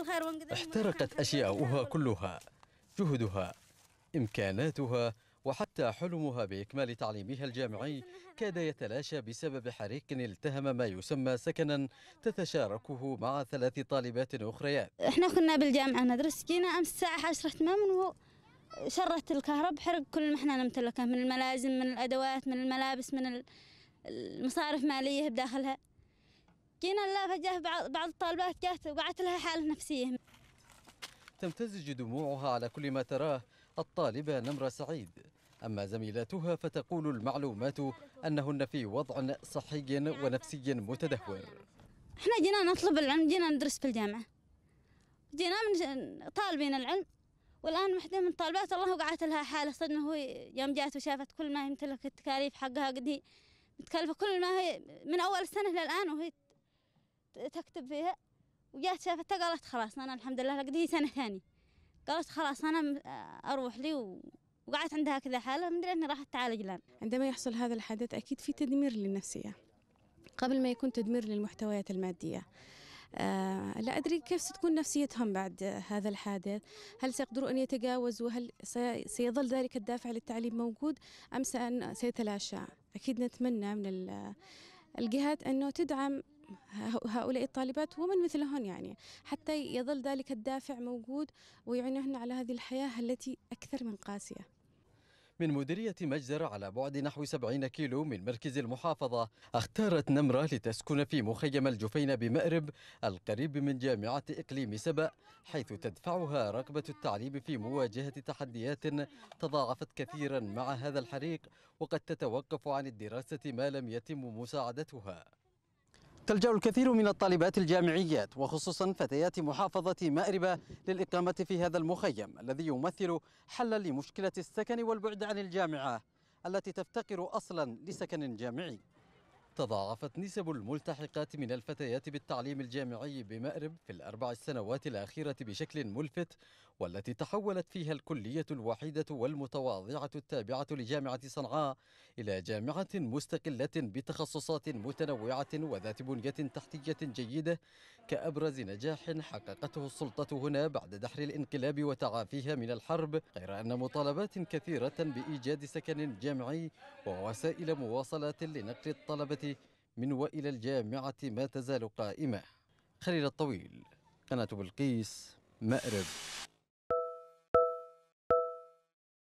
الخير احترقت أشياؤها كلها جهدها إمكاناتها وحتى حلمها بإكمال تعليمها الجامعي كاد يتلاشى بسبب حريق التهم ما يسمى سكنا تتشاركه مع ثلاث طالبات أخريات احنا كنا بالجامعة ندرس جينا أمس الساعة 10 تمام وهو شرت الكهرب حرق كل ما احنا نمتلكه من الملازم من الأدوات من الملابس من المصارف مالية بداخلها جينا لا فجاه بعض, بعض الطالبات جات وقعت لها حاله نفسيه تمتزج دموعها على كل ما تراه الطالبه نمره سعيد أما زميلاتها فتقول المعلومات أنهن في وضع صحي ونفسي متدهور احنا جينا نطلب العلم جينا ندرس في الجامعة جينا من طالبين العلم والآن وحدة من طالبات الله وقعت لها حالة صدمة هو يوم جات وشافت كل ما يمتلك التكاليف حقها قد هي متكلفة كل ما هي من أول السنة للان وهي تكتب فيها وجات شافتها قالت خلاص أنا الحمد لله لقد هي سنة ثانية قالت خلاص أنا آه، أروح لي وقعدت عندها كذا حالة مدري أني راح اتعالج الآن عندما يحصل هذا الحدث أكيد في تدمير للنفسية قبل ما يكون تدمير للمحتويات المادية آه لا أدري كيف ستكون نفسيتهم بعد هذا الحادث هل سيقدروا أن يتجاوزوا هل سيظل ذلك الدافع للتعليم موجود أم سيتلاشى أكيد نتمنى من الجهات أنه تدعم هؤلاء الطالبات ومن مثلهن يعني حتى يظل ذلك الدافع موجود ويعينهن على هذه الحياة التي أكثر من قاسية من مديرية مجزر على بعد نحو 70 كيلو من مركز المحافظة اختارت نمرة لتسكن في مخيم الجفين بمأرب القريب من جامعة إقليم سبأ حيث تدفعها رغبة التعليم في مواجهة تحديات تضاعفت كثيرا مع هذا الحريق وقد تتوقف عن الدراسة ما لم يتم مساعدتها تلجأ الكثير من الطالبات الجامعيات وخصوصا فتيات محافظة مأربة للإقامة في هذا المخيم الذي يمثل حلا لمشكلة السكن والبعد عن الجامعة التي تفتقر أصلا لسكن جامعي تضاعفت نسب الملتحقات من الفتيات بالتعليم الجامعي بمأرب في الأربع السنوات الأخيرة بشكل ملفت والتي تحولت فيها الكلية الوحيدة والمتواضعة التابعة لجامعة صنعاء إلى جامعة مستقلة بتخصصات متنوعة وذات بنية تحتية جيدة كأبرز نجاح حققته السلطة هنا بعد دحر الانقلاب وتعافيها من الحرب غير أن مطالبات كثيرة بإيجاد سكن جامعي ووسائل مواصلات لنقل الطلبة من وإلى الجامعة ما تزال قائمة خليل الطويل قناة بلقيس مأرب